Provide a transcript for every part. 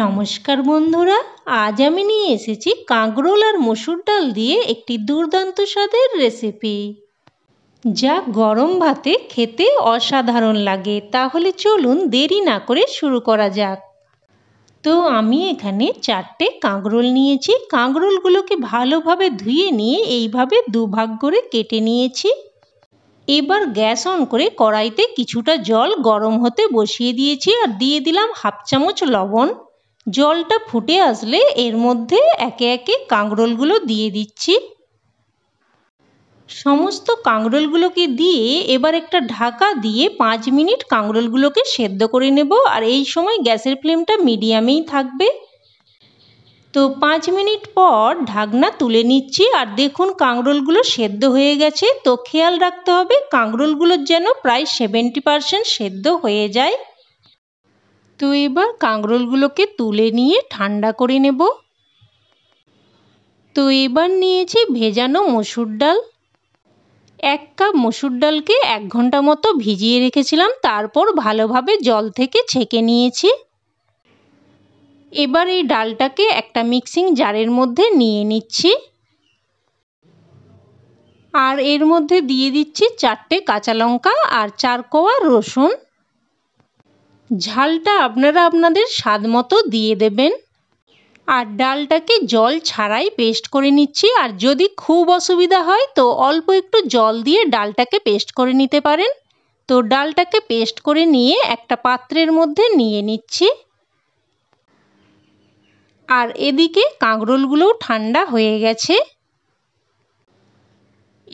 নমস্কার বন্ধুরা আজ আমি নিয়ে এসেছি কাঁকরোল আর মসুর ডাল দিয়ে একটি দুর্দান্ত স্বাদের রেসিপি যা গরম ভাতে খেতে অসাধারণ লাগে তাহলে চলুন দেরি না করে শুরু করা যাক তো আমি এখানে চারটে কাঁকরোল নিয়েছি কাঁকরোলগুলোকে ভালোভাবে ধুয়ে নিয়ে এইভাবে দুভাগ করে কেটে নিয়েছি এবার গ্যাস অন করে কড়াইতে কিছুটা জল গরম হতে বসিয়ে দিয়েছি আর দিয়ে দিলাম হাফ চামচ লবণ জলটা ফুটে আসলে এর মধ্যে একে একে কাঁকরোলগুলো দিয়ে দিচ্ছি সমস্ত কাঁকরোলগুলোকে দিয়ে এবার একটা ঢাকা দিয়ে পাঁচ মিনিট কাঁকরোলগুলোকে সেদ্ধ করে নেব আর এই সময় গ্যাসের ফ্লেমটা মিডিয়ামেই থাকবে তো পাঁচ মিনিট পর ঢাকনা তুলে নিচ্ছি আর দেখুন কাঁকরোলগুলো সেদ্ধ হয়ে গেছে তো খেয়াল রাখতে হবে কাঁকরোলগুলোর যেন প্রায় সেভেন্টি পারসেন্ট সেদ্ধ হয়ে যায় তো এবার কাঁকরোলগুলোকে তুলে নিয়ে ঠান্ডা করে নেব তো এবার নিয়েছি ভেজানো মসুর ডাল এক কাপ মসুর ডালকে এক ঘন্টা মতো ভিজিয়ে রেখেছিলাম তারপর ভালোভাবে জল থেকে ছেঁকে নিয়েছি এবার এই ডালটাকে একটা মিক্সিং জারের মধ্যে নিয়ে নিচ্ছি আর এর মধ্যে দিয়ে দিচ্ছি চারটে কাঁচা লঙ্কা আর চার কোয়া রসুন ঝালটা আপনারা আপনাদের স্বাদ মতো দিয়ে দেবেন আর ডালটাকে জল ছাড়াই পেস্ট করে নিচ্ছি আর যদি খুব অসুবিধা হয় তো অল্প একটু জল দিয়ে ডালটাকে পেস্ট করে নিতে পারেন তো ডালটাকে পেস্ট করে নিয়ে একটা পাত্রের মধ্যে নিয়ে নিচ্ছি আর এদিকে কাঁকরোলগুলোও ঠান্ডা হয়ে গেছে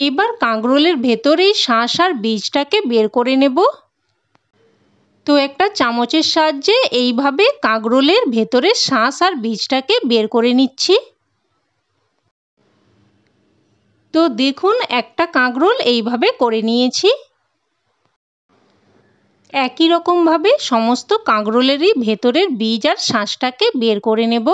এবার কাঁকরোলের ভেতরেই শাঁস আর বীজটাকে বের করে নেবো তো একটা চামচের সাহায্যে এইভাবে কাঁকরোলের ভেতরের শাঁস আর বীজটাকে বের করে নিচ্ছি তো দেখুন একটা কাঁকরোল এইভাবে করে নিয়েছি একই রকমভাবে সমস্ত কাঁকরোলেরই ভেতরের বীজ আর শাঁসটাকে বের করে নেব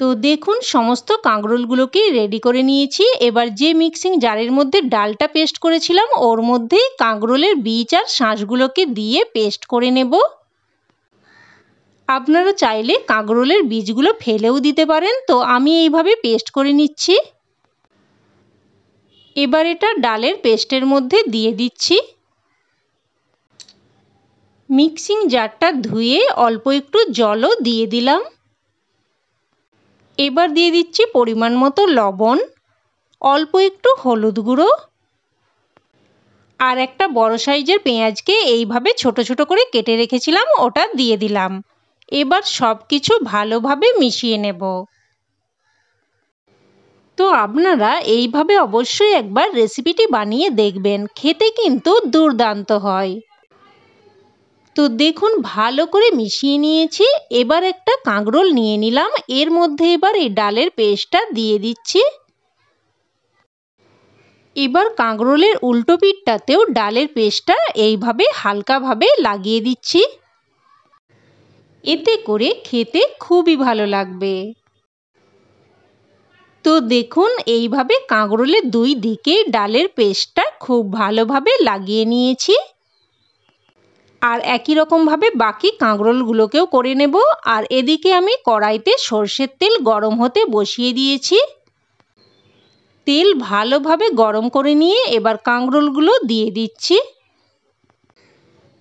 তো দেখুন সমস্ত কাঁকরোলগুলোকেই রেডি করে নিয়েছি এবার যে মিক্সিং জারের মধ্যে ডালটা পেস্ট করেছিলাম ওর মধ্যেই কাঁকরোলের বীজ আর শাঁসগুলোকে দিয়ে পেস্ট করে নেব আপনারা চাইলে কাঁকরোলের বীজগুলো ফেলেও দিতে পারেন তো আমি এইভাবে পেস্ট করে নিচ্ছি এবার এটা ডালের পেস্টের মধ্যে দিয়ে দিচ্ছি মিক্সিং জারটা ধুয়ে অল্প একটু জলও দিয়ে দিলাম এবার দিয়ে দিচ্ছি পরিমাণ মতো লবণ অল্প একটু হলুদ গুঁড়ো আর একটা বড় সাইজের পেঁয়াজকে এইভাবে ছোট ছোট করে কেটে রেখেছিলাম ওটা দিয়ে দিলাম এবার সব কিছু ভালোভাবে মিশিয়ে নেব তো আপনারা এইভাবে অবশ্যই একবার রেসিপিটি বানিয়ে দেখবেন খেতে কিন্তু দুর্দান্ত হয় তো দেখুন ভালো করে মিশিয়ে নিয়েছি এবার একটা কাঁকরোল নিয়ে নিলাম এর মধ্যে এবার এই ডালের পেস্টটা দিয়ে দিচ্ছি এবার কাঁকরোলের উল্টো পিঠটাতেও ডালের পেস্টটা এইভাবে হালকাভাবে লাগিয়ে দিচ্ছি এতে করে খেতে খুবই ভালো লাগবে তো দেখুন এইভাবে কাঁকরোলের দুই দিকে ডালের পেস্টটা খুব ভালোভাবে লাগিয়ে নিয়েছি আর একই রকমভাবে বাকি কাঁকরোলগুলোকেও করে নেব আর এদিকে আমি কড়াইতে সর্ষের তেল গরম হতে বসিয়ে দিয়েছি তেল ভালোভাবে গরম করে নিয়ে এবার কাঁকরোলগুলো দিয়ে দিচ্ছি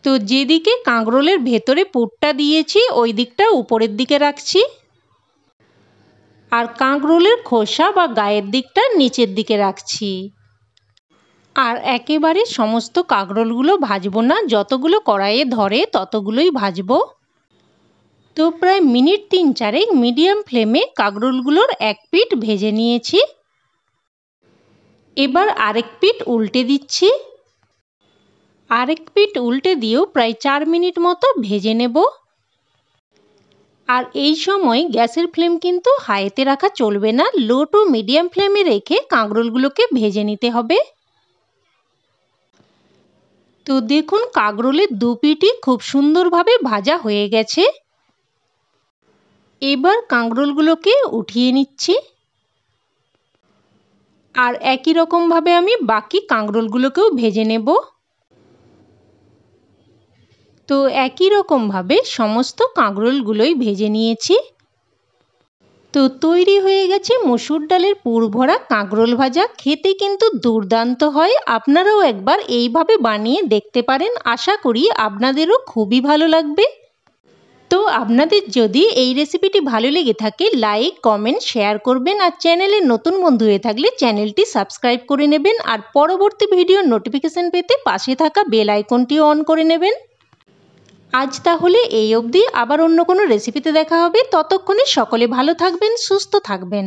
তো যেদিকে কাঁকরোলের ভেতরে পুরটা দিয়েছি ওই দিকটা উপরের দিকে রাখছি আর কাঁকরোলের খোসা বা গায়ের দিকটা নিচের দিকে রাখছি আর একেবারে সমস্ত কাঁকরোলগুলো ভাজবো না যতগুলো কড়াইয়ে ধরে ততগুলোই ভাজবো তো প্রায় মিনিট তিন চারেক মিডিয়াম ফ্লেমে কাঁকরোলগুলোর এক পিট ভেজে নিয়েছি এবার আরেক পিট উল্টে দিচ্ছি আরেক পিট উল্টে দিয়েও প্রায় চার মিনিট মতো ভেজে নেব আর এই সময় গ্যাসের ফ্লেম কিন্তু হাইতে রাখা চলবে না লো টু মিডিয়াম ফ্লেমে রেখে কাঁকরোলগুলোকে ভেজে নিতে হবে তো দেখুন দু দুপিটি খুব সুন্দরভাবে ভাজা হয়ে গেছে এবার কাঁকরোলগুলোকে উঠিয়ে নিচ্ছি আর একই রকমভাবে আমি বাকি কাঁকরোলগুলোকেও ভেজে নেব তো একই রকমভাবে সমস্ত কাঁকরোলগুলোই ভেজে নিয়েছি তো তৈরি হয়ে গেছে মসুর ডালের পুরভরা কাঁকরোল ভাজা খেতে কিন্তু দুর্দান্ত হয় আপনারাও একবার এইভাবে বানিয়ে দেখতে পারেন আশা করি আপনাদেরও খুবই ভালো লাগবে তো আপনাদের যদি এই রেসিপিটি ভালো লেগে থাকে লাইক কমেন্ট শেয়ার করবেন আর চ্যানেলে নতুন বন্ধু হয়ে থাকলে চ্যানেলটি সাবস্ক্রাইব করে নেবেন আর পরবর্তী ভিডিও নোটিফিকেশান পেতে পাশে থাকা বেল আইকনটিও অন করে নেবেন আজ তাহলে এই অবধি আবার অন্য কোনো রেসিপিতে দেখা হবে ততক্ষণে সকলে ভালো থাকবেন সুস্থ থাকবেন